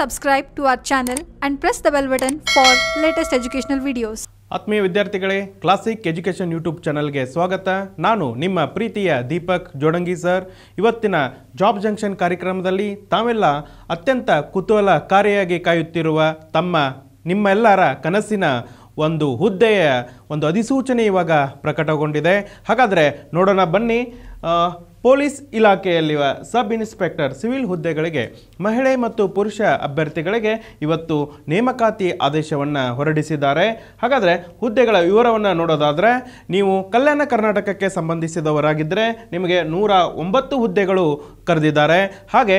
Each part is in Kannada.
Subscribe to our channel and press the bell button for latest educational videos. ಆತ್ಮೀಯ ವಿದ್ಯಾರ್ಥಿಗಳೇ ಕ್ಲಾಸಿಕ್ ಎಜುಕೇಷನ್ ಯೂಟ್ಯೂಬ್ ಚಾನಲ್ಗೆ ಸ್ವಾಗತ ನಾನು ನಿಮ್ಮ ಪ್ರೀತಿಯ ದೀಪಕ್ ಜೋಡಂಗಿ ಸರ್ ಇವತ್ತಿನ ಜಾಬ್ ಜಂಕ್ಷನ್ ಕಾರ್ಯಕ್ರಮದಲ್ಲಿ ತಾವೆಲ್ಲ ಅತ್ಯಂತ ಕುತೂಹಲಕಾರಿಯಾಗಿ ಕಾಯುತ್ತಿರುವ ತಮ್ಮ ನಿಮ್ಮೆಲ್ಲರ ಕನಸಿನ ಒಂದು ಹುದ್ದೆಯ ಒಂದು ಅಧಿಸೂಚನೆ ಇವಾಗ ಪ್ರಕಟಗೊಂಡಿದೆ ಹಾಗಾದರೆ ನೋಡೋಣ ಬನ್ನಿ ಪೊಲೀಸ್ ಇಲಾಖೆಯಲ್ಲಿರುವ ಸಬ್ ಇನ್ಸ್ಪೆಕ್ಟರ್ ಸಿವಿಲ್ ಹುದ್ದೆಗಳಿಗೆ ಮಹಿಳೆ ಮತ್ತು ಪುರುಷ ಅಭ್ಯರ್ಥಿಗಳಿಗೆ ಇವತ್ತು ನೇಮಕಾತಿ ಆದೇಶವನ್ನು ಹೊರಡಿಸಿದ್ದಾರೆ ಹಾಗಾದರೆ ಹುದ್ದೆಗಳ ವಿವರವನ್ನು ನೋಡೋದಾದರೆ ನೀವು ಕಲ್ಯಾಣ ಕರ್ನಾಟಕಕ್ಕೆ ಸಂಬಂಧಿಸಿದವರಾಗಿದ್ದರೆ ನಿಮಗೆ ನೂರ ಒಂಬತ್ತು ಹುದ್ದೆಗಳು ಕರೆದಿದ್ದಾರೆ ಹಾಗೆ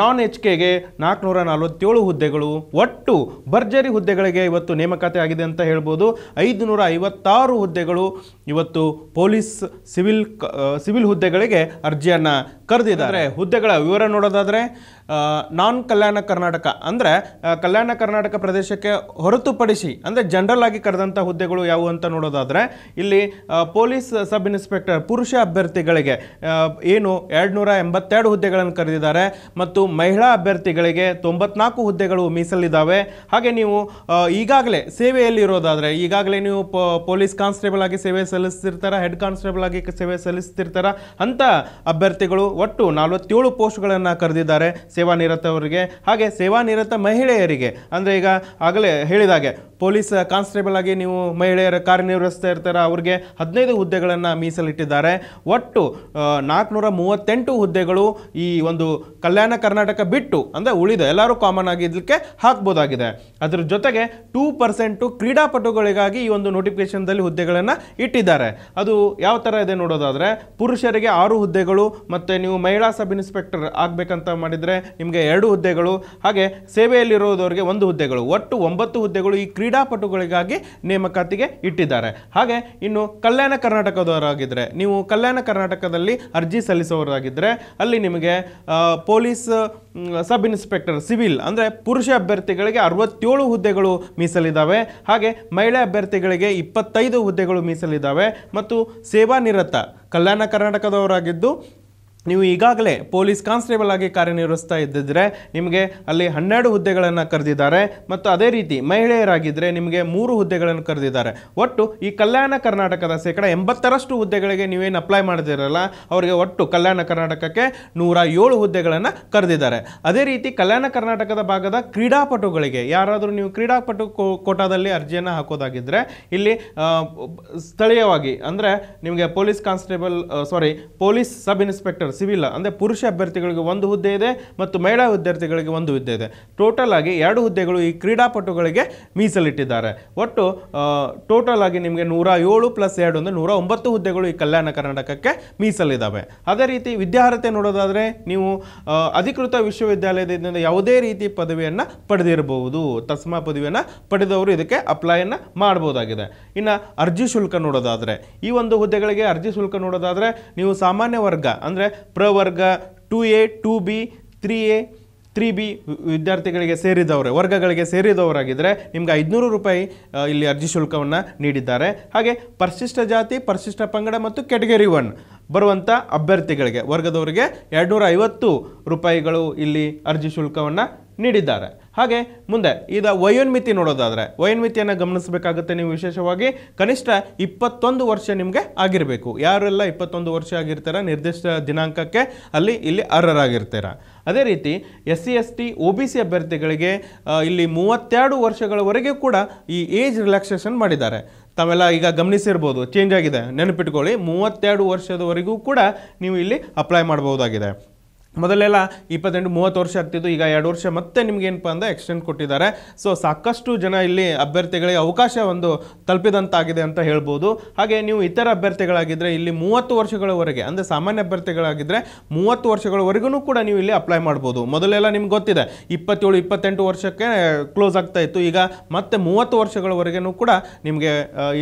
ನಾನ್ ಎಚ್ ಕೆಗೆ ನಾಲ್ಕುನೂರ ನಲವತ್ತೇಳು ಹುದ್ದೆಗಳು ಒಟ್ಟು ಭರ್ಜರಿ ಹುದ್ದೆಗಳಿಗೆ ಇವತ್ತು ನೇಮಕಾತಿ ಆಗಿದೆ ಅಂತ ಹೇಳ್ಬೋದು ಐದುನೂರ ಐವತ್ತಾರು ಹುದ್ದೆಗಳು ಇವತ್ತು ಪೊಲೀಸ್ ಸಿವಿಲ್ ಸಿವಿಲ್ ಹುದ್ದೆಗಳಿಗೆ ಅರ್ಜಿಯನ್ನು ಕರೆದಿದ್ದಾರೆ ಹುದ್ದೆಗಳ ವಿವರ ನೋಡೋದಾದರೆ ನಾನ್ ಕಲ್ಯಾಣ ಕರ್ನಾಟಕ ಅಂದರೆ ಕಲ್ಯಾಣ ಕರ್ನಾಟಕ ಪ್ರದೇಶಕ್ಕೆ ಹೊರತುಪಡಿಸಿ ಅಂದರೆ ಜನರಲ್ ಆಗಿ ಕರೆದಂಥ ಹುದ್ದೆಗಳು ಯಾವುವು ಅಂತ ನೋಡೋದಾದರೆ ಇಲ್ಲಿ ಪೊಲೀಸ್ ಸಬ್ ಇನ್ಸ್ಪೆಕ್ಟರ್ ಪುರುಷ ಅಭ್ಯರ್ಥಿಗಳಿಗೆ ಏನು ಎರಡು ನೂರ ಎಂಬತ್ತೆರಡು ಹುದ್ದೆಗಳನ್ನು ಕರೆದಿದ್ದಾರೆ ಮತ್ತು ಮಹಿಳಾ ಅಭ್ಯರ್ಥಿಗಳಿಗೆ ತೊಂಬತ್ನಾಲ್ಕು ಹುದ್ದೆಗಳು ಮೀಸಲಿದ್ದಾವೆ ಹಾಗೆ ನೀವು ಈಗಾಗಲೇ ಸೇವೆಯಲ್ಲಿರೋದಾದರೆ ಈಗಾಗಲೇ ನೀವು ಪೊಲೀಸ್ ಕಾನ್ಸ್ಟೇಬಲ್ ಆಗಿ ಸೇವೆ ಸಲ್ಲಿಸ್ತಿರ್ತಾರ ಹೆಡ್ ಕಾನ್ಸ್ಟೇಬಲ್ ಆಗಿ ಸೇವೆ ಸಲ್ಲಿಸ್ತಿರ್ತಾರ ಅಂಥ ಅಭ್ಯರ್ಥಿಗಳು ಒಟ್ಟು ನಲವತ್ತೇಳು ಪೋಸ್ಟ್ಗಳನ್ನು ಕರೆದಿದ್ದಾರೆ ಸೇವಾನಿರತವರಿಗೆ ಹಾಗೆ ಸೇವಾನಿರತ ಮಹಿಳೆಯರಿಗೆ ಅಂದರೆ ಈಗ ಆಗಲೇ ಹೇಳಿದಾಗೆ ಪೊಲೀಸ್ ಕಾನ್ಸ್ಟೇಬಲ್ ಆಗಿ ನೀವು ಮಹಿಳೆಯರ ಕಾರ್ಯನಿರ್ವಹಿಸ್ತಾ ಇರ್ತಾರ ಅವರಿಗೆ ಹದಿನೈದು ಹುದ್ದೆಗಳನ್ನು ಮೀಸಲಿಟ್ಟಿದ್ದಾರೆ ಒಟ್ಟು ನಾಲ್ಕುನೂರ ಮೂವತ್ತೆಂಟು ಹುದ್ದೆಗಳು ಈ ಒಂದು ಕಲ್ಯಾಣ ಕರ್ನಾಟಕ ಬಿಟ್ಟು ಅಂದರೆ ಉಳಿದ ಎಲ್ಲರೂ ಕಾಮನ್ ಆಗಿದ್ದಕ್ಕೆ ಹಾಕ್ಬೋದಾಗಿದೆ ಅದರ ಜೊತೆಗೆ ಟೂ ಪರ್ಸೆಂಟು ಕ್ರೀಡಾಪಟುಗಳಿಗಾಗಿ ಈ ಒಂದು ನೋಟಿಫಿಕೇಷನ್ದಲ್ಲಿ ಹುದ್ದೆಗಳನ್ನು ಇಟ್ಟಿದ್ದಾರೆ ಅದು ಯಾವ ಥರ ಇದೆ ನೋಡೋದಾದರೆ ಪುರುಷರಿಗೆ ಆರು ಹುದ್ದೆಗಳು ಮತ್ತು ನೀವು ಮಹಿಳಾ ಸಬ್ ಇನ್ಸ್ಪೆಕ್ಟರ್ ಆಗಬೇಕಂತ ಮಾಡಿದರೆ ನಿಮಗೆ ಎರಡು ಹುದ್ದೆಗಳು ಹಾಗೆ ಸೇವೆಯಲ್ಲಿರುವುದವರಿಗೆ ಒಂದು ಹುದ್ದೆಗಳು ಒಟ್ಟು ಒಂಬತ್ತು ಹುದ್ದೆಗಳು ಈ ಕ್ರೀಡಾಪಟುಗಳಿಗಾಗಿ ನೇಮಕಾತಿಗೆ ಇಟ್ಟಿದ್ದಾರೆ ಹಾಗೆ ಇನ್ನು ಕಲ್ಯಾಣ ಕರ್ನಾಟಕದವರಾಗಿದ್ದರೆ ನೀವು ಕಲ್ಯಾಣ ಕರ್ನಾಟಕದಲ್ಲಿ ಅರ್ಜಿ ಸಲ್ಲಿಸುವವರಾಗಿದ್ದರೆ ಅಲ್ಲಿ ನಿಮಗೆ ಪೊಲೀಸ್ ಸಬ್ ಇನ್ಸ್ಪೆಕ್ಟರ್ ಸಿವಿಲ್ ಅಂದರೆ ಪುರುಷ ಅಭ್ಯರ್ಥಿಗಳಿಗೆ ಅರವತ್ತೇಳು ಹುದ್ದೆಗಳು ಮೀಸಲಿದ್ದಾವೆ ಹಾಗೆ ಮಹಿಳಾ ಅಭ್ಯರ್ಥಿಗಳಿಗೆ ಇಪ್ಪತ್ತೈದು ಹುದ್ದೆಗಳು ಮೀಸಲಿದ್ದಾವೆ ಮತ್ತು ಸೇವಾ ನಿರತ ಕಲ್ಯಾಣ ಕರ್ನಾಟಕದವರಾಗಿದ್ದು ನೀವು ಈಗಾಗಲೇ ಪೊಲೀಸ್ ಕಾನ್ಸ್ಟೇಬಲ್ ಆಗಿ ಕಾರ್ಯನಿರ್ವಹಿಸ್ತಾ ಇದ್ದಿದ್ರೆ ನಿಮಗೆ ಅಲ್ಲಿ ಹನ್ನೆರಡು ಹುದ್ದೆಗಳನ್ನು ಕರೆದಿದ್ದಾರೆ ಮತ್ತು ಅದೇ ರೀತಿ ಮಹಿಳೆಯರಾಗಿದ್ದರೆ ನಿಮಗೆ ಮೂರು ಹುದ್ದೆಗಳನ್ನು ಕರೆದಿದ್ದಾರೆ ಒಟ್ಟು ಈ ಕಲ್ಯಾಣ ಕರ್ನಾಟಕದ ಶೇಕಡ ಎಂಬತ್ತರಷ್ಟು ಹುದ್ದೆಗಳಿಗೆ ನೀವೇನು ಅಪ್ಲೈ ಮಾಡಿದಿರಲ್ಲ ಅವರಿಗೆ ಒಟ್ಟು ಕಲ್ಯಾಣ ಕರ್ನಾಟಕಕ್ಕೆ ನೂರ ಏಳು ಹುದ್ದೆಗಳನ್ನು ಕರೆದಿದ್ದಾರೆ ಅದೇ ರೀತಿ ಕಲ್ಯಾಣ ಕರ್ನಾಟಕದ ಭಾಗದ ಕ್ರೀಡಾಪಟುಗಳಿಗೆ ಯಾರಾದರೂ ನೀವು ಕ್ರೀಡಾಪಟು ಕೋಟಾದಲ್ಲಿ ಅರ್ಜಿಯನ್ನು ಹಾಕೋದಾಗಿದ್ದರೆ ಇಲ್ಲಿ ಸ್ಥಳೀಯವಾಗಿ ಅಂದರೆ ನಿಮಗೆ police constable sorry police sub inspector civil ಅಂದರೆ ಪುರುಷ ಅಭ್ಯರ್ಥಿಗಳಿಗೆ ಒಂದು ಹುದ್ದೆ ಇದೆ ಮತ್ತು ಮಹಿಳಾ ವಿದ್ಯಾರ್ಥಿಗಳಿಗೆ ಒಂದು ಹುದ್ದೆ ಇದೆ ಟೋಟಲ್ ಆಗಿ ಎರಡು ಹುದ್ದೆಗಳು ಈ ಕ್ರೀಡಾಪಟುಗಳಿಗೆ ಮೀಸಲಿಟ್ಟಿದ್ದಾರೆ ಒಟ್ಟು ಟೋಟಲ್ ಆಗಿ ನಿಮಗೆ ನೂರ ಏಳು ಪ್ಲಸ್ ಎರಡು ಅಂದರೆ ನೂರ ಒಂಬತ್ತು ಹುದ್ದೆಗಳು ಈ ಕಲ್ಯಾಣ ಕರ್ನಾಟಕಕ್ಕೆ ಮೀಸಲಿದ್ದಾವೆ ಅದೇ ರೀತಿ ವಿದ್ಯಾರ್ಹತೆ ನೋಡೋದಾದರೆ ನೀವು ಅಧಿಕೃತ ವಿಶ್ವವಿದ್ಯಾಲಯದಿಂದ ಯಾವುದೇ ರೀತಿ ಪದವಿಯನ್ನು ಪಡೆದಿರಬಹುದು ತಸ್ಮಾ ಪದವಿಯನ್ನು ಪಡೆದವರು ಇದಕ್ಕೆ ಅಪ್ಲೈಯನ್ನು ಮಾಡ್ಬೋದಾಗಿದೆ ಇನ್ನು ಅರ್ಜಿ ಶುಲ್ಕ ನೋಡೋದಾದರೆ ಈ ಒಂದು ಹುದ್ದೆಗಳಿಗೆ ಅರ್ಜಿ ಶುಲ್ಕ ನೋಡೋದಾದರೆ ನೀವು ಸಾಮಾನ್ಯ ವರ್ಗ ಅಂದರೆ ಪ್ರವರ್ಗ two A two B three A three B ವಿದ್ಯಾರ್ಥಿಗಳಿಗೆ ಸೇರಿದವರೇ ವರ್ಗಗಳಿಗೆ ಸೇರಿದವರಾಗಿದ್ದರೆ ನಿಮ್ಗೆ ಐದುನೂರು ರೂಪಾಯಿ ಇಲ್ಲಿ ಅರ್ಜಿ ಶುಲ್ಕವನ್ನು ನೀಡಿದ್ದಾರೆ ಹಾಗೆ ಪರಿಶಿಷ್ಟ ಜಾತಿ ಪರಿಶಿಷ್ಟ ಪಂಗಡ ಮತ್ತು ಕ್ಯಾಟಗರಿ ಒನ್ ಬರುವಂಥ ಅಭ್ಯರ್ಥಿಗಳಿಗೆ ವರ್ಗದವರಿಗೆ ಎರಡುನೂರ ಐವತ್ತು ರೂಪಾಯಿಗಳು ಇಲ್ಲಿ ಅರ್ಜಿ ಶುಲ್ಕವನ್ನು ನೀಡಿದ್ದಾರೆ ಹಾಗೆ ಮುಂದೆ ಈಗ ವಯೋನ್ಮಿತಿ ನೋಡೋದಾದರೆ ವಯೋನ್ಮಿತಿಯನ್ನು ಗಮನಿಸಬೇಕಾಗುತ್ತೆ ನೀವು ವಿಶೇಷವಾಗಿ ಕನಿಷ್ಠ ಇಪ್ಪತ್ತೊಂದು ವರ್ಷ ನಿಮಗೆ ಆಗಿರಬೇಕು ಯಾರೆಲ್ಲ ಇಪ್ಪತ್ತೊಂದು ವರ್ಷ ಆಗಿರ್ತಾರ ನಿರ್ದಿಷ್ಟ ದಿನಾಂಕಕ್ಕೆ ಅಲ್ಲಿ ಇಲ್ಲಿ ಅರ್ಹರಾಗಿರ್ತೀರ ಅದೇ ರೀತಿ S C S T O B C ಅಭ್ಯರ್ಥಿಗಳಿಗೆ ಇಲ್ಲಿ ಮೂವತ್ತೆರಡು ವರ್ಷಗಳವರೆಗೆ ಕೂಡ ಈ ಏಜ್ ರಿಲ್ಯಾಕ್ಸೇಷನ್ ಮಾಡಿದ್ದಾರೆ ತಾವೆಲ್ಲ ಈಗ ಗಮನಿಸಿರ್ಬೋದು ಚೇಂಜ್ ಆಗಿದೆ ನೆನಪಿಟ್ಕೊಳ್ಳಿ ಮೂವತ್ತೆರಡು ವರ್ಷದವರೆಗೂ ಕೂಡ ನೀವು ಇಲ್ಲಿ ಅಪ್ಲೈ ಮಾಡಬಹುದಾಗಿದೆ ಮೊದಲೆಲ್ಲ ಇಪ್ಪತ್ತೆಂಟು ಮೂವತ್ತು ವರ್ಷ ಆಗ್ತಿದ್ದು ಈಗ ಎರಡು ವರ್ಷ ಮತ್ತೆ ನಿಮಗೇನಪ್ಪ ಅಂದರೆ ಎಕ್ಸ್ಟೆಂಡ್ ಕೊಟ್ಟಿದ್ದಾರೆ ಸೊ ಸಾಕಷ್ಟು ಜನ ಇಲ್ಲಿ ಅಭ್ಯರ್ಥಿಗಳಿಗೆ ಅವಕಾಶ ಒಂದು ತಲುಪಿದಂತಾಗಿದೆ ಅಂತ ಹೇಳ್ಬೋದು ಹಾಗೆ ನೀವು ಇತರ ಅಭ್ಯರ್ಥಿಗಳಾಗಿದ್ದರೆ ಇಲ್ಲಿ ಮೂವತ್ತು ವರ್ಷಗಳವರೆಗೆ ಅಂದರೆ ಸಾಮಾನ್ಯ ಅಭ್ಯರ್ಥಿಗಳಾಗಿದ್ದರೆ ಮೂವತ್ತು ವರ್ಷಗಳವರೆಗೂ ಕೂಡ ನೀವು ಇಲ್ಲಿ ಅಪ್ಲೈ ಮಾಡ್ಬೋದು ಮೊದಲೆಲ್ಲ ನಿಮ್ಗೆ ಗೊತ್ತಿದೆ ಇಪ್ಪತ್ತೇಳು ಇಪ್ಪತ್ತೆಂಟು ವರ್ಷಕ್ಕೆ ಕ್ಲೋಸ್ ಆಗ್ತಾ ಇತ್ತು ಈಗ ಮತ್ತೆ ಮೂವತ್ತು ವರ್ಷಗಳವರೆಗೂ ಕೂಡ ನಿಮಗೆ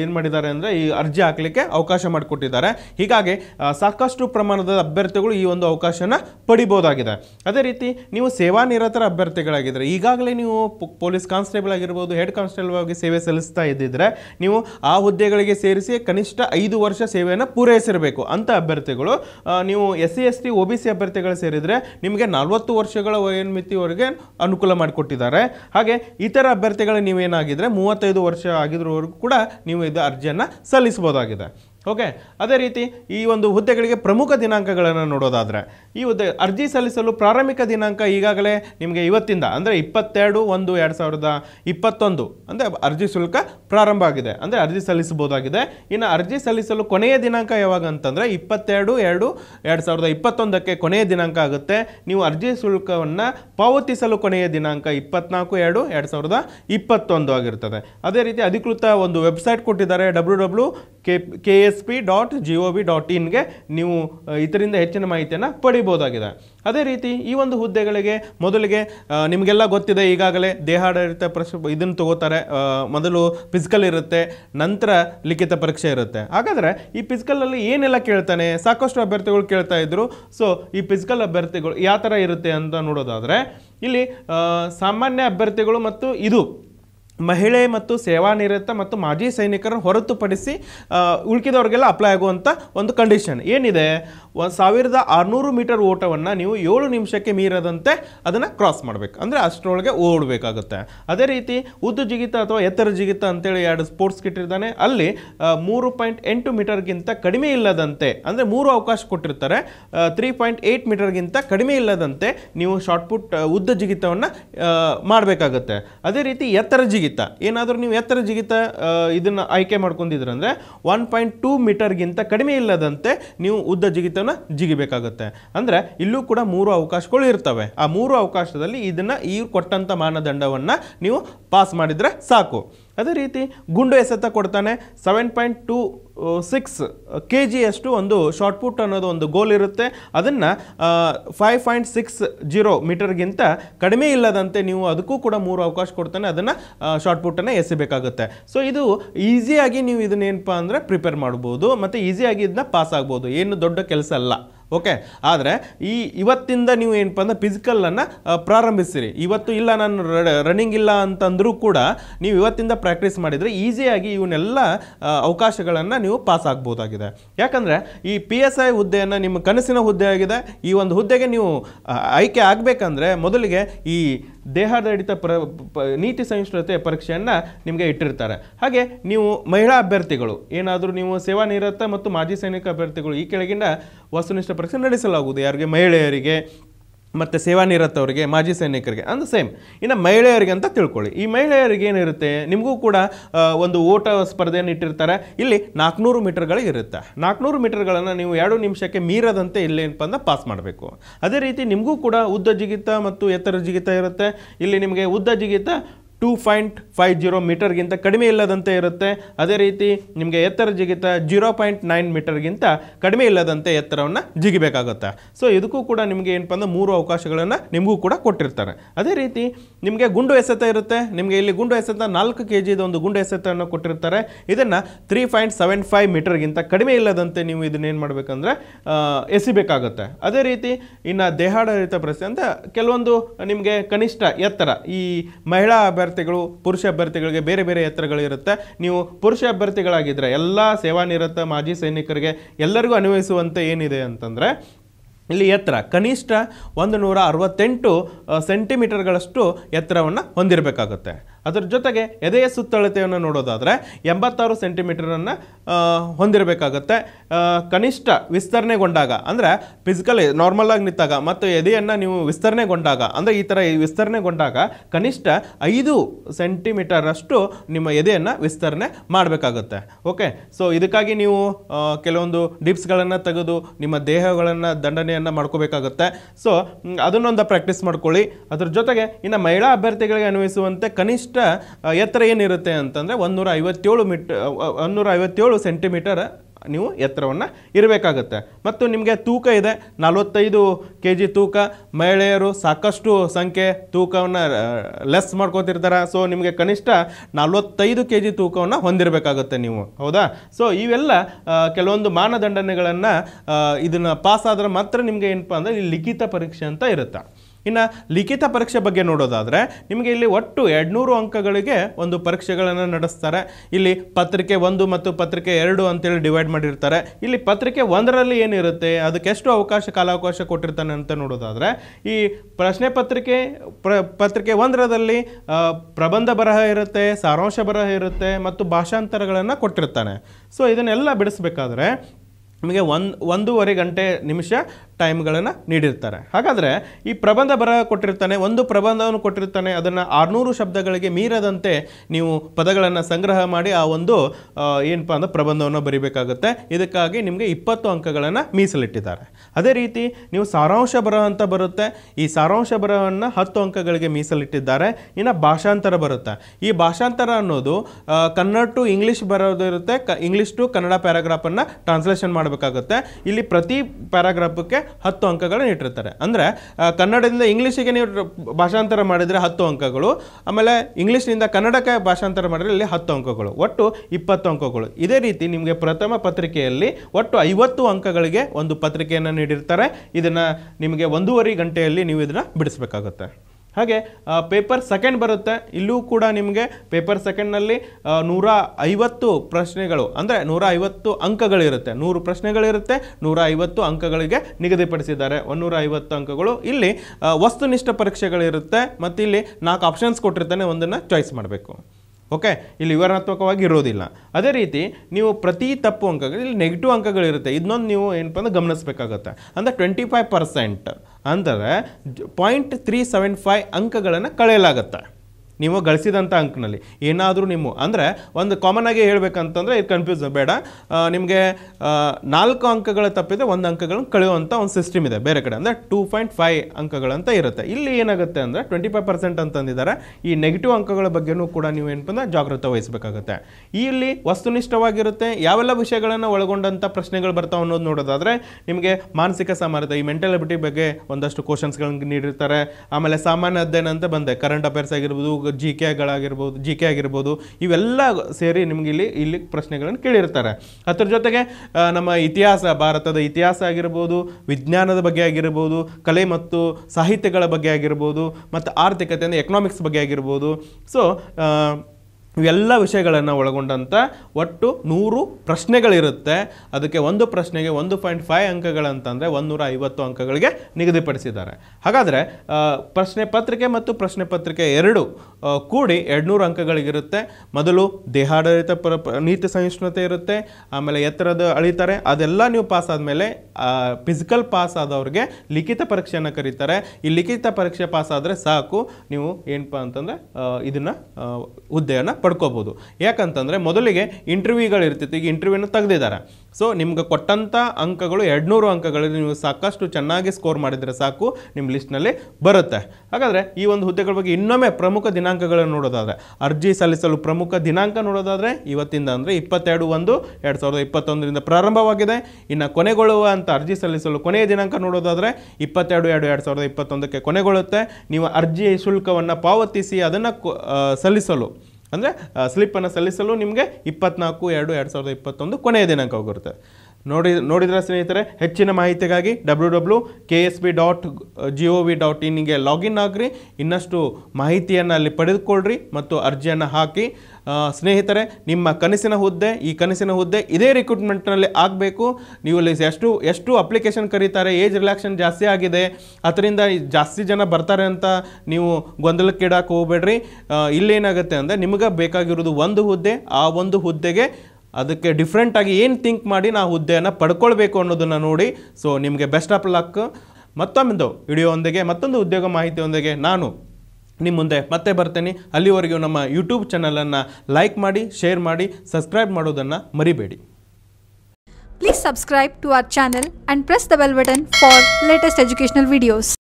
ಏನು ಮಾಡಿದ್ದಾರೆ ಅಂದರೆ ಈ ಅರ್ಜಿ ಹಾಕಲಿಕ್ಕೆ ಅವಕಾಶ ಮಾಡಿಕೊಟ್ಟಿದ್ದಾರೆ ಹೀಗಾಗಿ ಸಾಕಷ್ಟು ಪ್ರಮಾಣದ ಅಭ್ಯರ್ಥಿಗಳು ಈ ಒಂದು ಅವಕಾಶನ ಪಡಿ ಪಡಿಬೋದಾಗಿದೆ ಅದೇ ರೀತಿ ನೀವು ಸೇವಾನಿರತರ ಅಭ್ಯರ್ಥಿಗಳಾಗಿದ್ದರೆ ಈಗಾಗಲೇ ನೀವು ಪೊಲೀಸ್ ಕಾನ್ಸ್ಟೇಬಲ್ ಆಗಿರ್ಬೋದು ಹೆಡ್ ಕಾನ್ಸ್ಟೇಬಲ್ ಆಗಿ ಸೇವೆ ಸಲ್ಲಿಸ್ತಾ ಇದ್ದಿದ್ರೆ ನೀವು ಆ ಹುದ್ದೆಗಳಿಗೆ ಸೇರಿಸಿ ಕನಿಷ್ಠ ಐದು ವರ್ಷ ಸೇವೆಯನ್ನು ಪೂರೈಸಿರಬೇಕು ಅಂತ ಅಭ್ಯರ್ಥಿಗಳು ನೀವು S C S T O B C ಅಭ್ಯರ್ಥಿಗಳು ಸೇರಿದರೆ ನಿಮಗೆ ನಲ್ವತ್ತು ವರ್ಷಗಳ ವಯೋಮಿತಿವರೆಗೆ ಅನುಕೂಲ ಮಾಡಿಕೊಟ್ಟಿದ್ದಾರೆ ಹಾಗೆ ಇತರ ಅಭ್ಯರ್ಥಿಗಳು ನೀವೇನಾಗಿದ್ದರೆ ಮೂವತ್ತೈದು ವರ್ಷ ಆಗಿದ್ರವರೆಗೂ ಕೂಡ ನೀವು ಇದು ಅರ್ಜಿಯನ್ನು ಸಲ್ಲಿಸಬಹುದಾಗಿದೆ ಓಕೆ ಅದೇ ರೀತಿ ಈ ಒಂದು ಹುದ್ದೆಗಳಿಗೆ ಪ್ರಮುಖ ದಿನಾಂಕಗಳನ್ನು ನೋಡೋದಾದರೆ ಈ ಹುದ್ದೆ ಅರ್ಜಿ ಸಲ್ಲಿಸಲು ಪ್ರಾರಂಭಿಕ ದಿನಾಂಕ ಈಗಾಗಲೇ ನಿಮಗೆ ಇವತ್ತಿಂದ ಅಂದರೆ ಇಪ್ಪತ್ತೆರಡು ಒಂದು ಎರಡು ಸಾವಿರದ ಇಪ್ಪತ್ತೊಂದು ಅಂದರೆ ಅರ್ಜಿ ಶುಲ್ಕ ಪ್ರಾರಂಭ ಆಗಿದೆ ಅಂದರೆ ಅರ್ಜಿ ಸಲ್ಲಿಸಬಹುದಾಗಿದೆ ಇನ್ನು ಅರ್ಜಿ ಸಲ್ಲಿಸಲು ಕೊನೆಯ ದಿನಾಂಕ ಯಾವಾಗ ಅಂತಂದರೆ ಇಪ್ಪತ್ತೆರಡು ಎರಡು ಎರಡು ಸಾವಿರದ ಇಪ್ಪತ್ತೊಂದಕ್ಕೆ ಕೊನೆಯ ದಿನಾಂಕ ಆಗುತ್ತೆ ನೀವು ಅರ್ಜಿ ಶುಲ್ಕವನ್ನು ಪಾವತಿಸಲು ಕೊನೆಯ ದಿನಾಂಕ ಇಪ್ಪತ್ನಾಲ್ಕು ಎರಡು ಎರಡು ಸಾವಿರದ ಇಪ್ಪತ್ತೊಂದು ಆಗಿರ್ತದೆ ಅದೇ ರೀತಿ ಅಧಿಕೃತ ಒಂದು ವೆಬ್ಸೈಟ್ ಕೊಟ್ಟಿದ್ದಾರೆ W W K K S S P dot G O V ಡಾಟ್ ಇನ್ಗೆ ನೀವು ಇದರಿಂದ ಹೆಚ್ಚಿನ ಮಾಹಿತಿಯನ್ನು ಪಡಿಬೋದಾಗಿದೆ ಅದೇ ರೀತಿ ಈ ಒಂದು ಹುದ್ದೆಗಳಿಗೆ ಮೊದಲಿಗೆ ನಿಮಗೆಲ್ಲ ಗೊತ್ತಿದೆ ಈಗಾಗಲೇ ದೇಹಾಡಳಿತ ಪ್ರಶ್ ಇದನ್ನು ತಗೋತಾರೆ ಮೊದಲು ಫಿಸಿಕಲ್ ಇರುತ್ತೆ ನಂತರ ಲಿಖಿತ ಪರೀಕ್ಷೆ ಇರುತ್ತೆ ಹಾಗಾದರೆ ಈ ಫಿಸಿಕಲಲ್ಲಿ ಏನೆಲ್ಲ ಕೇಳ್ತಾನೆ ಸಾಕಷ್ಟು ಅಭ್ಯರ್ಥಿಗಳು ಕೇಳ್ತಾ ಇದ್ರು ಸೊ ಈ ಫಿಸಿಕಲ್ ಅಭ್ಯರ್ಥಿಗಳು ಯಾವ ಥರ ಇರುತ್ತೆ ಅಂತ ನೋಡೋದಾದರೆ ಇಲ್ಲಿ ಸಾಮಾನ್ಯ ಅಭ್ಯರ್ಥಿಗಳು ಮತ್ತು ಇದು ಮಹಿಳೆ ಮತ್ತು ಸೇವಾನಿರತ ಮತ್ತು ಮಾಜಿ ಸೈನಿಕರನ್ನು ಹೊರತುಪಡಿಸಿ ಉಳ್ಕಿದವ್ರಿಗೆಲ್ಲ ಅಪ್ಲೈ ಆಗುವಂಥ ಒಂದು ಕಂಡೀಷನ್ ಏನಿದೆ ಒಂದು ಸಾವಿರದ ಆರುನೂರು ಮೀಟರ್ ಓಟವನ್ನು ನೀವು ಏಳು ನಿಮಿಷಕ್ಕೆ ಮೀರದಂತೆ ಅದನ್ನು ಕ್ರಾಸ್ ಮಾಡಬೇಕು ಅಂದರೆ ಅಷ್ಟರೊಳಗೆ ಓಡಬೇಕಾಗುತ್ತೆ ಅದೇ ರೀತಿ ಉದ್ದು ಜಿಗಿತ ಅಥವಾ ಎತ್ತರ ಜಿಗಿತ ಅಂತೇಳಿ ಎರಡು ಸ್ಪೋರ್ಟ್ಸ್ ಕಿಟ್ಟಿರ್ತಾನೆ ಅಲ್ಲಿ ಮೂರು ಪಾಯಿಂಟ್ ಎಂಟು ಮೀಟರ್ಗಿಂತ ಕಡಿಮೆ ಇಲ್ಲದಂತೆ ಅಂದರೆ ಮೂರು ಅವಕಾಶ ಕೊಟ್ಟಿರ್ತಾರೆ ತ್ರೀ ಪಾಯಿಂಟ್ ಏಯ್ಟ್ ಮೀಟರ್ಗಿಂತ ಕಡಿಮೆ ಇಲ್ಲದಂತೆ ನೀವು ಶಾರ್ಟ್ಪುಟ್ ಉದ್ದ ಜಿಗಿತವನ್ನು ಮಾಡಬೇಕಾಗುತ್ತೆ ಅದೇ ರೀತಿ ಎತ್ತರ ಜಿಗಿತ ಜಿಗಿತ ಏನಾದರೂ ನೀವು ಎತ್ತರ ಜಿಗಿತ ಇದನ್ನು ಆಯ್ಕೆ ಮಾಡ್ಕೊಂಡಿದ್ರಂದರೆ ಒನ್ ಪಾಯಿಂಟ್ ಟೂ ಮೀಟರ್ಗಿಂತ ಕಡಿಮೆ ಇಲ್ಲದಂತೆ ನೀವು ಉದ್ದ ಜಿಗಿತನ ಜಿಗಿಬೇಕಾಗುತ್ತೆ ಅಂದರೆ ಇಲ್ಲೂ ಕೂಡ ಮೂರು ಅವಕಾಶಗಳು ಇರ್ತವೆ ಆ ಮೂರು ಅವಕಾಶದಲ್ಲಿ ಇದನ್ನು ಈ ಕೊಟ್ಟಂಥ ಮಾನದಂಡವನ್ನು ನೀವು ಪಾಸ್ ಮಾಡಿದರೆ ಸಾಕು ಅದೇ ರೀತಿ ಗುಂಡು ಎಸೆತ ಕೊಡ್ತಾನೆ seven point two six K ಜಿಯಷ್ಟು ಒಂದು ಶಾರ್ಟ್ ಅನ್ನೋದು ಒಂದು ಗೋಲ್ ಇರುತ್ತೆ ಅದನ್ನು ಫೈವ್ ಪಾಯಿಂಟ್ ಸಿಕ್ಸ್ ಜೀರೋ ಮೀಟರ್ಗಿಂತ ಕಡಿಮೆ ಇಲ್ಲದಂತೆ ನೀವು ಅದಕ್ಕೂ ಕೂಡ ಮೂರು ಅವಕಾಶ ಕೊಡ್ತಾನೆ ಅದನ್ನು ಶಾರ್ಟ್ ಪುಟ್ಟನ್ನು ಸೊ ಇದು ಈಸಿಯಾಗಿ ನೀವು ಇದನ್ನೇನಪ್ಪ ಅಂದರೆ ಪ್ರಿಪೇರ್ ಮಾಡ್ಬೋದು ಮತ್ತು ಈಸಿಯಾಗಿ ಇದನ್ನ ಪಾಸ್ ಆಗ್ಬೋದು ಏನು ದೊಡ್ಡ ಕೆಲಸ ಅಲ್ಲ ಓಕೆ ಆದರೆ ಈ ಇವತ್ತಿಂದ ನೀವು ಏನಪ್ಪ ಅಂದರೆ ಫಿಸಿಕಲನ್ನು ಪ್ರಾರಂಭಿಸಿರಿ ಇವತ್ತು ಇಲ್ಲ ನಾನು ರನ್ನಿಂಗ್ ಇಲ್ಲ ಅಂತಂದರೂ ಕೂಡ ನೀವು ಇವತ್ತಿಂದ ಪ್ರಾಕ್ಟೀಸ್ ಮಾಡಿದರೆ ಈಸಿಯಾಗಿ ಇವನ್ನೆಲ್ಲ ಅವಕಾಶಗಳನ್ನು ನೀವು ಪಾಸ್ ಆಗ್ಬೋದಾಗಿದೆ ಯಾಕಂದರೆ ಈ ಪಿ ಎಸ್ ಐ ಹುದ್ದೆಯನ್ನು ನಿಮ್ಮ ಕನಸಿನ ಹುದ್ದೆ ಆಗಿದೆ ಈ ಒಂದು ಹುದ್ದೆಗೆ ನೀವು ಆಯ್ಕೆ ಆಗಬೇಕಂದ್ರೆ ಮೊದಲಿಗೆ ಈ ದೇಹಾಡಳಿತ ಪ್ರ ನೀತಿ ಸಹಿಷ್ಣುತೆ ಪರೀಕ್ಷೆಯನ್ನು ನಿಮಗೆ ಇಟ್ಟಿರ್ತಾರೆ ಹಾಗೆ ನೀವು ಮಹಿಳಾ ಅಭ್ಯರ್ಥಿಗಳು ಏನಾದರೂ ನೀವು ಸೇವಾ ಮತ್ತು ಮಾಜಿ ಸೈನಿಕ ಅಭ್ಯರ್ಥಿಗಳು ಈ ಕೆಳಗಿನ ವಸ್ತುನಿಷ್ಠ ಪರೀಕ್ಷೆ ನಡೆಸಲಾಗುವುದು ಯಾರಿಗೆ ಮಹಿಳೆಯರಿಗೆ ಮತ್ತು ಸೇವಾನಿರತವರಿಗೆ ಮಾಜಿ ಸೈನಿಕರಿಗೆ ಅಂದ ಸೇಮ್ ಇನ್ನು ಮಹಿಳೆಯರಿಗೆ ಅಂತ ತಿಳ್ಕೊಳ್ಳಿ ಈ ಮಹಿಳೆಯರಿಗೆ ಏನಿರುತ್ತೆ ನಿಮಗೂ ಕೂಡ ಒಂದು ಓಟ ಸ್ಪರ್ಧೆಯನ್ನು ಇಟ್ಟಿರ್ತಾರೆ ಇಲ್ಲಿ ನಾಲ್ಕುನೂರು ಮೀಟರ್ಗಳಿಗೆ ಇರುತ್ತೆ ನಾಲ್ಕುನೂರು ಮೀಟರ್ಗಳನ್ನು ನೀವು ಎರಡು ನಿಮಿಷಕ್ಕೆ ಮೀರದಂತೆ ಇಲ್ಲೇನಪ್ಪ ಅಂದ ಅಂದ್ರೆ ಪಾಸ್ ಮಾಡಬೇಕು ಅದೇ ರೀತಿ ನಿಮಗೂ ಕೂಡ ಉದ್ದ ಜಿಗಿತ ಮತ್ತು ಎತ್ತರ ಜಿಗಿತ ಇರುತ್ತೆ ಇಲ್ಲಿ ನಿಮಗೆ ಉದ್ದ ಜಿಗಿತ ಟೂ ಪಾಯಿಂಟ್ ಫೈವ್ ಜೀರೋ ಮೀಟರ್ಗಿಂತ ಕಡಿಮೆ ಇಲ್ಲದಂತೆ ಇರುತ್ತೆ ಅದೇ ರೀತಿ ನಿಮಗೆ ಎತ್ತರ ಜಿಗಿತ ಜೀರೋ ಪಾಯಿಂಟ್ ನೈನ್ ಮೀಟರ್ಗಿಂತ ಕಡಿಮೆ ಇಲ್ಲದಂತೆ ಎತ್ತರವನ್ನು ಜಿಗಿಬೇಕಾಗುತ್ತೆ ಸೊ ಇದಕ್ಕೂ ಕೂಡ ನಿಮಗೆ ಏನಪ್ಪ ಅಂದ್ರೆ ಮೂರು ಅವಕಾಶಗಳನ್ನು ನಿಮಗೂ ಕೂಡ ಕೊಟ್ಟಿರ್ತಾರೆ ಅದೇ ರೀತಿ ನಿಮಗೆ ಗುಂಡು ಎಸೆತ ಇರುತ್ತೆ ನಿಮಗೆ ಇಲ್ಲಿ ಗುಂಡು ಎಸೆತ ನಾಲ್ಕು ಕೆ ಜಿದ ಒಂದು ಗುಂಡು ಎಸೆತವನ್ನು ಕೊಟ್ಟಿರ್ತಾರೆ ಇದನ್ನು ತ್ರೀ ಪಾಯಿಂಟ್ ಸೆವೆನ್ ಫೈವ್ ಮೀಟರ್ಗಿಂತ ಕಡಿಮೆ ಇಲ್ಲದಂತೆ ನೀವು ಇದನ್ನೇನು ಮಾಡಬೇಕಂದ್ರೆ ಎಸಿಬೇಕಾಗುತ್ತೆ ಅದೇ ರೀತಿ ಇನ್ನು ದೇಹಾಡಳಿತ ಪ್ರಶ್ನೆ ಅಂದರೆ ಕೆಲವೊಂದು ನಿಮಗೆ ಕನಿಷ್ಠ ಎತ್ತರ ಈ ಮಹಿಳಾ ಅಭ್ಯರ್ಥಿಗಳು ಪುರುಷ ಅಭ್ಯರ್ಥಿಗಳಿಗೆ ಬೇರೆ ಬೇರೆ ಎತ್ತರಗಳಿರುತ್ತೆ ನೀವು ಪುರುಷ ಅಭ್ಯರ್ಥಿಗಳಾಗಿದ್ದರೆ ಎಲ್ಲ ಸೇವಾನಿರತ ಮಾಜಿ ಸೈನಿಕರಿಗೆ ಎಲ್ಲರಿಗೂ ಅನ್ವಯಿಸುವಂತೆ ಏನಿದೆ ಅಂತಂದರೆ ಇಲ್ಲಿ ಎತ್ತರ ಕನಿಷ್ಠ ಒಂದು ನೂರ ಅರವತ್ತೆಂಟು ಸೆಂಟಿಮೀಟರ್ಗಳಷ್ಟು ಎತ್ತರವನ್ನು ಹೊಂದಿರಬೇಕಾಗುತ್ತೆ ಅದರ ಜೊತೆಗೆ ಎದೆಯ ಸುತ್ತಳತೆಯನ್ನು ನೋಡೋದಾದರೆ ಎಂಬತ್ತಾರು ಸೆಂಟಿಮೀಟರನ್ನು ಹೊಂದಿರಬೇಕಾಗತ್ತೆ ಕನಿಷ್ಠ ವಿಸ್ತರಣೆಗೊಂಡಾಗ ಅಂದರೆ ಫಿಸಿಕಲ್ ನಾರ್ಮಲ್ ಆಗಿ ನಿಂತಾಗ ಮತ್ತು ಎದೆಯನ್ನು ನೀವು ವಿಸ್ತರಣೆಗೊಂಡಾಗ ಅಂದರೆ ಈ ಥರ ವಿಸ್ತರಣೆಗೊಂಡಾಗ ಕನಿಷ್ಠ ಐದು ಸೆಂಟಿಮೀಟರಷ್ಟು ನಿಮ್ಮ ಎದೆಯನ್ನು ವಿಸ್ತರಣೆ ಮಾಡಬೇಕಾಗುತ್ತೆ ಓಕೆ ಸೊ ಇದಕ್ಕಾಗಿ ನೀವು ಕೆಲವೊಂದು ಡಿಪ್ಸ್ಗಳನ್ನು ತೆಗೆದು ನಿಮ್ಮ ದೇಹಗಳನ್ನು ದಂಡನೆಯನ್ನು ಮಾಡ್ಕೋಬೇಕಾಗುತ್ತೆ ಸೊ ಅದನ್ನೊಂದು ಪ್ರಾಕ್ಟೀಸ್ ಮಾಡ್ಕೊಳ್ಳಿ ಅದ್ರ ಜೊತೆಗೆ ಇನ್ನು ಮಹಿಳಾ ಅಭ್ಯರ್ಥಿಗಳಿಗೆ ಅನ್ವಯಿಸುವಂತೆ ಕನಿಷ್ಠ ಎತ್ತರ ಏನಿರುತ್ತೆ ಅಂತಂದರೆ ಒಂದೂರ ಐವತ್ತೇಳು ಮೀಟ್ ಒಂದೂರ ಐವತ್ತೇಳು ಸೆಂಟಿಮೀಟರ್ ನೀವು ಎತ್ತರವನ್ನು ಇರಬೇಕಾಗತ್ತೆ ಮತ್ತು ನಿಮಗೆ ತೂಕ ಇದೆ ನಲವತ್ತೈದು ಕೆ ಜಿ ತೂಕ ಮಹಿಳೆಯರು ಸಾಕಷ್ಟು ಸಂಖ್ಯೆ ತೂಕವನ್ನು ಲೆಸ್ ಮಾಡ್ಕೋತಿರ್ತಾರೆ ಸೊ ನಿಮಗೆ ಕನಿಷ್ಠ ನಲವತ್ತೈದು ಕೆ ಜಿ ತೂಕವನ್ನು ಹೊಂದಿರಬೇಕಾಗತ್ತೆ ನೀವು ಹೌದಾ ಸೊ ಇವೆಲ್ಲ ಕೆಲವೊಂದು ಮಾನದಂಡನೆಗಳನ್ನು ಇದನ್ನು ಪಾಸ್ ಆದರೆ ಮಾತ್ರ ನಿಮಗೆ ಏನಪ್ಪ ಅಂದರೆ ಲಿಖಿತ ಪರೀಕ್ಷೆ ಅಂತ ಇರುತ್ತೆ ಇನ್ನು ಲಿಖಿತ ಪರೀಕ್ಷೆ ಬಗ್ಗೆ ನೋಡೋದಾದರೆ ನಿಮಗೆ ಇಲ್ಲಿ ಒಟ್ಟು ಎರಡುನೂರು ಅಂಕಗಳಿಗೆ ಒಂದು ಪರೀಕ್ಷೆಗಳನ್ನು ನಡೆಸ್ತಾರೆ ಇಲ್ಲಿ ಪತ್ರಿಕೆ ಒಂದು ಮತ್ತು ಪತ್ರಿಕೆ ಎರಡು ಅಂತೇಳಿ ಡಿವೈಡ್ ಮಾಡಿರ್ತಾರೆ ಇಲ್ಲಿ ಪತ್ರಿಕೆ ಒಂದರಲ್ಲಿ ಏನಿರುತ್ತೆ ಅದಕ್ಕೆ ಎಷ್ಟು ಅವಕಾಶ ಕಾಲಾವಕಾಶ ಕೊಟ್ಟಿರ್ತಾನೆ ಅಂತ ನೋಡೋದಾದರೆ ಈ ಪ್ರಶ್ನೆ ಪತ್ರಿಕೆ ಪ್ರ ಪತ್ರಿಕೆ ಒಂದರದಲ್ಲಿ ಪ್ರಬಂಧ ಬರಹ ಇರುತ್ತೆ ಸಾರಾಂಶ ಬರಹ ಇರುತ್ತೆ ಮತ್ತು ಭಾಷಾಂತರಗಳನ್ನು ಕೊಟ್ಟಿರ್ತಾನೆ ಸೊ ಇದನ್ನೆಲ್ಲ ಬಿಡಿಸ್ಬೇಕಾದ್ರೆ ನಿಮಗೆ ಒಂದು ಒಂದೂವರೆ ಗಂಟೆ ನಿಮಿಷ ಟೈಮ್ಗಳನ್ನು ನೀಡಿರ್ತಾರೆ ಹಾಗಾದರೆ ಈ ಪ್ರಬಂಧ ಬರ ಕೊಟ್ಟಿರ್ತಾನೆ ಒಂದು ಪ್ರಬಂಧವನ್ನು ಕೊಟ್ಟಿರ್ತಾನೆ ಅದನ್ನು ಆರುನೂರು ಶಬ್ದಗಳಿಗೆ ಮೀರದಂತೆ ನೀವು ಪದಗಳನ್ನು ಸಂಗ್ರಹ ಮಾಡಿ ಆ ಒಂದು ಏನಪ್ಪ ಅಂದರೆ ಪ್ರಬಂಧವನ್ನು ಬರೀಬೇಕಾಗುತ್ತೆ ಇದಕ್ಕಾಗಿ ನಿಮಗೆ ಇಪ್ಪತ್ತು ಅಂಕಗಳನ್ನು ಮೀಸಲಿಟ್ಟಿದ್ದಾರೆ ಅದೇ ರೀತಿ ನೀವು ಸಾರಾಂಶ ಬರಹ ಅಂತ ಬರುತ್ತೆ ಈ ಸಾರಾಂಶ ಬರಹವನ್ನು ಹತ್ತು ಅಂಕಗಳಿಗೆ ಮೀಸಲಿಟ್ಟಿದ್ದಾರೆ ಇನ್ನು ಭಾಷಾಂತರ ಬರುತ್ತೆ ಈ ಭಾಷಾಂತರ ಅನ್ನೋದು ಕನ್ನಡ ಟು ಇಂಗ್ಲೀಷ್ ಬರೋದಿರುತ್ತೆ ಕ ಇಂಗ್ಲೀಷ್ ಟು ಕನ್ನಡ ಪ್ಯಾರಾಗ್ರಾಫನ್ನು ಟ್ರಾನ್ಸ್ಲೇಷನ್ ಮಾಡಬೇಕಾಗುತ್ತೆ ಇಲ್ಲಿ ಪ್ರತಿ ಪ್ಯಾರಾಗ್ರಾಫಕ್ಕೆ ಹತ್ತು ಅಂಕಗಳನ್ನು ಇಟ್ಟಿರ್ತಾರೆ ಅಂದರೆ ಕನ್ನಡದಿಂದ ಇಂಗ್ಲೀಷಿಗೆ ನೀವು ಭಾಷಾಂತರ ಮಾಡಿದರೆ ಹತ್ತು ಅಂಕಗಳು ಆಮೇಲೆ ಇಂಗ್ಲೀಷ್ನಿಂದ ಕನ್ನಡಕ್ಕೆ ಭಾಷಾಂತರ ಮಾಡಿದರೆ ಇಲ್ಲಿ ಹತ್ತು ಅಂಕಗಳು ಒಟ್ಟು ಇಪ್ಪತ್ತು ಅಂಕಗಳು ಇದೇ ರೀತಿ ನಿಮಗೆ ಪ್ರಥಮ ಪತ್ರಿಕೆಯಲ್ಲಿ ಒಟ್ಟು ಐವತ್ತು ಅಂಕಗಳಿಗೆ ಒಂದು ಪತ್ರಿಕೆಯನ್ನು ನೀಡಿರ್ತಾರೆ ಇದನ್ನು ನಿಮಗೆ ಒಂದೂವರೆ ಗಂಟೆಯಲ್ಲಿ ನೀವು ಇದನ್ನು ಬಿಡಿಸಬೇಕಾಗುತ್ತೆ ಹಾಗೆ ಪೇಪರ್ ಸೆಕೆಂಡ್ ಬರುತ್ತೆ ಇಲ್ಲೂ ಕೂಡ ನಿಮಗೆ ಪೇಪರ್ ಸೆಕೆಂಡ್ನಲ್ಲಿ ನೂರ ಐವತ್ತು ಪ್ರಶ್ನೆಗಳು ಅಂದರೆ ನೂರ ಐವತ್ತು ಅಂಕಗಳಿರುತ್ತೆ ನೂರು ಪ್ರಶ್ನೆಗಳಿರುತ್ತೆ ನೂರ ಐವತ್ತು ಅಂಕಗಳಿಗೆ ನಿಗದಿಪಡಿಸಿದ್ದಾರೆ ಒನ್ನೂರ ಐವತ್ತು ಅಂಕಗಳು ಇಲ್ಲಿ ವಸ್ತುನಿಷ್ಠ ಪರೀಕ್ಷೆಗಳಿರುತ್ತೆ ಮತ್ತು ಇಲ್ಲಿ ನಾಲ್ಕು ಆಪ್ಷನ್ಸ್ ಕೊಟ್ಟಿರ್ತಾನೆ ಒಂದನ್ನು ಚಾಯ್ಸ್ ಮಾಡಬೇಕು ಓಕೆ ಇಲ್ಲಿ ವಿವರಣಾತ್ಮಕವಾಗಿ ಇರೋದಿಲ್ಲ ಅದೇ ರೀತಿ ನೀವು ಪ್ರತಿ ತಪ್ಪು ಅಂಕಗಳು ಇಲ್ಲಿ ನೆಗೆಟಿವ್ ಅಂಕಗಳಿರುತ್ತೆ ಇದನ್ನೊಂದು ನೀವು ಏನಪ್ಪ ಅಂದ್ರೆ ಗಮನಿಸಬೇಕಾಗುತ್ತೆ ಅಂದರೆ ಟ್ವೆಂಟಿ ಫೈವ್ ಪರ್ಸೆಂಟ್ ಅಂದರೆ ಪಾಯಿಂಟ್ ತ್ರೀ ಸೆವೆನ್ ಫೈವ್ ಅಂಕಗಳನ್ನು ಕಳೆಯಲಾಗುತ್ತೆ ನೀವು ಗಳಿಸಿದಂಥ ಅಂಕನಲ್ಲಿ ಏನಾದರೂ ನಿಮ್ಮ ಅಂದರೆ ಒಂದು ಕಾಮನ್ ಆಗಿ ಹೇಳಬೇಕಂತಂದರೆ ಇದು ಕನ್ಫ್ಯೂಸ್ ಬೇಡ ನಿಮಗೆ ನಾಲ್ಕು ಅಂಕಗಳ ತಪ್ಪಿದೆ ಒಂದು ಅಂಕಗಳನ್ನು ಕಳೆಯುವಂಥ ಒಂದು ಸಿಸ್ಟಮ್ ಇದೆ ಬೇರೆ ಕಡೆ ಅಂದರೆ ಟೂ ಪಾಯಿಂಟ್ ಫೈವ್ ಅಂಕಗಳಂತ ಇರುತ್ತೆ ಇಲ್ಲಿ ಏನಾಗುತ್ತೆ ಅಂದರೆ ಟ್ವೆಂಟಿ ಫೈವ್ ಪರ್ಸೆಂಟ್ ಅಂತಂದಿದ್ದಾರೆ ಈ ನೆಗೆಟಿವ್ ಅಂಕಗಳ ಬಗ್ಗೆಯೂ ಕೂಡ ನೀವು ಏನಪ್ಪ ಅಂದರೆ ಜಾಗೃತ ವಹಿಸಬೇಕಾಗುತ್ತೆ ಇಲ್ಲಿ ವಸ್ತುನಿಷ್ಠವಾಗಿರುತ್ತೆ ಯಾವೆಲ್ಲ ವಿಷಯಗಳನ್ನು ಒಳಗೊಂಡಂಥ ಪ್ರಶ್ನೆಗಳು ಬರ್ತಾವೆ ಅನ್ನೋದು ನೋಡೋದಾದರೆ ನಿಮಗೆ ಮಾನಸಿಕ ಸಾಮರ್ಥ್ಯ ಈ ಮೆಂಟಲ್ ಬಗ್ಗೆ ಒಂದಷ್ಟು ಕ್ವಶನ್ಸ್ಗಳನ್ನು ನೀಡಿರ್ತಾರೆ ಆಮೇಲೆ ಸಾಮಾನ್ಯ ಅಧ್ಯಯನ ಅಂತ ಬಂದೆ ಕರೆಂಟ್ ಅಫೇರ್ಸ್ ಆಗಿರ್ಬೋದು ಜಿ ಕೆಗಳಾಗಿರ್ಬೋದು ಜಿ ಕೆ ಆಗಿರ್ಬೋದು ಇವೆಲ್ಲ ಸೇರಿ ನಿಮ್ಗೆ ಇಲ್ಲಿ ಇಲ್ಲಿ ಪ್ರಶ್ನೆಗಳನ್ನು ಕೇಳಿರ್ತಾರೆ ಅದ್ರ ಜೊತೆಗೆ ನಮ್ಮ ಇತಿಹಾಸ ಭಾರತದ ಇತಿಹಾಸ ಆಗಿರ್ಬೋದು ವಿಜ್ಞಾನದ ಬಗ್ಗೆ ಆಗಿರ್ಬೋದು ಕಲೆ ಮತ್ತು ಸಾಹಿತ್ಯಗಳ ಬಗ್ಗೆ ಆಗಿರ್ಬೋದು ಮತ್ತು ಆರ್ಥಿಕತೆ ಅಂದರೆ ಎಕನಾಮಿಕ್ಸ್ ಬಗ್ಗೆ ಆಗಿರ್ಬೋದು ಸೊ ಇವೆಲ್ಲ ವಿಷಯಗಳನ್ನು ಒಳಗೊಂಡಂಥ ಒಟ್ಟು ನೂರು ಪ್ರಶ್ನೆಗಳಿರುತ್ತೆ ಅದಕ್ಕೆ ಒಂದು ಪ್ರಶ್ನೆಗೆ ಒಂದು ಪಾಯಿಂಟ್ ಫೈವ್ ಅಂಕಗಳಂತಂದರೆ ಒಂದೂರ ಐವತ್ತು ಅಂಕಗಳಿಗೆ ನಿಗದಿಪಡಿಸಿದ್ದಾರೆ ಹಾಗಾದರೆ ಪ್ರಶ್ನೆ ಪತ್ರಿಕೆ ಮತ್ತು ಪ್ರಶ್ನೆ ಪತ್ರಿಕೆ ಎರಡು ಕೂಡಿ ಎರಡುನೂರು ಅಂಕಗಳಿಗಿರುತ್ತೆ ಮೊದಲು ದೇಹಾಡಳಿತ ಪ್ರ ನೀತಿ ಸಹಿಷ್ಣುತೆ ಇರುತ್ತೆ ಆಮೇಲೆ ಎತ್ತರದ ಅಳಿತಾರೆ ಅದೆಲ್ಲ ನೀವು ಪಾಸ್ ಆದಮೇಲೆ ಫಿಸಿಕಲ್ ಪಾಸ್ ಆದವ್ರಿಗೆ ಲಿಖಿತ ಪರೀಕ್ಷೆಯನ್ನು ಕರೀತಾರೆ ಈ ಲಿಖಿತ ಪರೀಕ್ಷೆ ಪಾಸ್ ಆದರೆ ಸಾಕು ನೀವು ಏನಪ್ಪ ಅಂತಂದರೆ ಇದನ್ನು ಹುದ್ದೆಯನ್ನು ಪಡ್ಕೋಬೋದು ಯಾಕಂತಂದರೆ ಮೊದಲಿಗೆ ಇಂಟರ್ವ್ಯೂಗಳು ಇರ್ತಿತ್ತು ಈಗ ಇಂಟರ್ವ್ಯೂನ ತೆಗೆದಿದ್ದಾರೆ ಸೊ ನಿಮ್ಗೆ ಕೊಟ್ಟಂಥ ಅಂಕಗಳು ಎರಡುನೂರು ಅಂಕಗಳಲ್ಲಿ ನೀವು ಸಾಕಷ್ಟು ಚೆನ್ನಾಗಿ ಸ್ಕೋರ್ ಮಾಡಿದರೆ ಸಾಕು ನಿಮ್ಮ ಲಿಸ್ಟ್ನಲ್ಲಿ ಬರುತ್ತೆ ಹಾಗಾದರೆ ಈ ಒಂದು ಹುದ್ದೆಗಳ ಬಗ್ಗೆ ಇನ್ನೊಮ್ಮೆ ಪ್ರಮುಖ ದಿನಾಂಕಗಳನ್ನು ನೋಡೋದಾದರೆ ಅರ್ಜಿ ಸಲ್ಲಿಸಲು ಪ್ರಮುಖ ದಿನಾಂಕ ನೋಡೋದಾದರೆ ಇವತ್ತಿಂದ ಅಂದರೆ ಇಪ್ಪತ್ತೆರಡು ಒಂದು ಎರಡು ಸಾವಿರದ ಇಪ್ಪತ್ತೊಂದರಿಂದ ಪ್ರಾರಂಭವಾಗಿದೆ ಇನ್ನು ಕೊನೆಗೊಳ್ಳುವ ಅಂತ ಅರ್ಜಿ ಸಲ್ಲಿಸಲು ಕೊನೆಯ ದಿನಾಂಕ ನೋಡೋದಾದರೆ ಇಪ್ಪತ್ತೆರಡು ಎರಡು ಎರಡು ಸಾವಿರದ ಇಪ್ಪತ್ತೊಂದಕ್ಕೆ ಕೊನೆಗೊಳ್ಳುತ್ತೆ ನೀವು ಅರ್ಜಿ ಶುಲ್ಕವನ್ನು ಪಾವತಿಸಿ ಅದನ್ನು ಸಲ್ಲಿಸಲು ಅಂದರೆ ಸ್ಲಿಪ್ಪನ್ನು ಸಲ್ಲಿಸಲು ನಿಮಗೆ ಇಪ್ಪತ್ನಾಲ್ಕು ಎರಡು ಎರಡು ಸಾವಿರದ ಇಪ್ಪತ್ತೊಂದು ಕೊನೆಯ ದಿನಾಂಕ ಹೋಗಿರುತ್ತೆ ನೋಡಿ ನೋಡಿದರೆ ಸ್ನೇಹಿತರೆ ಹೆಚ್ಚಿನ ಮಾಹಿತಿಗಾಗಿ W W K S B dot G O V dot ಇನ್ನಿಗೆ ಲಾಗಿನ್ ಆಗಿರಿ ಇನ್ನಷ್ಟು ಮಾಹಿತಿಯನ್ನು ಅಲ್ಲಿ ಪಡೆದುಕೊಳ್ಳ್ರಿ ಮತ್ತು ಅರ್ಜಿಯನ್ನು ಹಾಕಿ ಸ್ನೇಹಿತರೆ ನಿಮ್ಮ ಕನಸಿನ ಹುದ್ದೆ ಈ ಕನಸಿನ ಹುದ್ದೆ ಇದೇ ರಿಕ್ರೂಟ್ಮೆಂಟ್ನಲ್ಲಿ ಆಗಬೇಕು ನೀವು ಅಲ್ಲಿ ಎಷ್ಟು ಎಷ್ಟು ಅಪ್ಲಿಕೇಶನ್ ಕರೀತಾರೆ ಏಜ್ ರಿಲ್ಯಾಕ್ಷನ್ ಜಾಸ್ತಿ ಆಗಿದೆ ಅದರಿಂದ ಜಾಸ್ತಿ ಜನ ಬರ್ತಾರೆ ಅಂತ ನೀವು ಗೊಂದಲಕ್ಕೀಡಾಕೆ ಹೋಗಬೇಡ್ರಿ ಇಲ್ಲೇನಾಗುತ್ತೆ ಅಂದರೆ ನಿಮಗೆ ಬೇಕಾಗಿರೋದು ಒಂದು ಹುದ್ದೆ ಆ ಒಂದು ಹುದ್ದೆಗೆ ಅದಕ್ಕೆ ಡಿಫ್ರೆಂಟಾಗಿ ಏನು ಥಿಂಕ್ ಮಾಡಿ ನಾವು ಹುದ್ದೆಯನ್ನು ಪಡ್ಕೊಳ್ಬೇಕು ಅನ್ನೋದನ್ನು ನೋಡಿ ಸೊ ನಿಮಗೆ ಬೆಸ್ಟ್ ಆಫ್ ಲಕ್ ಮತ್ತೊಂದು ವಿಡಿಯೋವೊಂದಿಗೆ ಮತ್ತೊಂದು ಉದ್ಯೋಗ ಮಾಹಿತಿಯೊಂದಿಗೆ ನಾನು ನಿಮ್ಮ ಮುಂದೆ ಮತ್ತೆ ಬರ್ತೇನೆ ಅಲ್ಲಿವರೆಗೂ ನಮ್ಮ ಯೂಟ್ಯೂಬ್ ಚಾನಲನ್ನು ಲೈಕ್ ಮಾಡಿ ಶೇರ್ ಮಾಡಿ ಸಬ್ಸ್ಕ್ರೈಬ್ ಮಾಡೋದನ್ನು ಮರಿಬೇಡಿ please subscribe to our channel and press the bell button for latest educational videos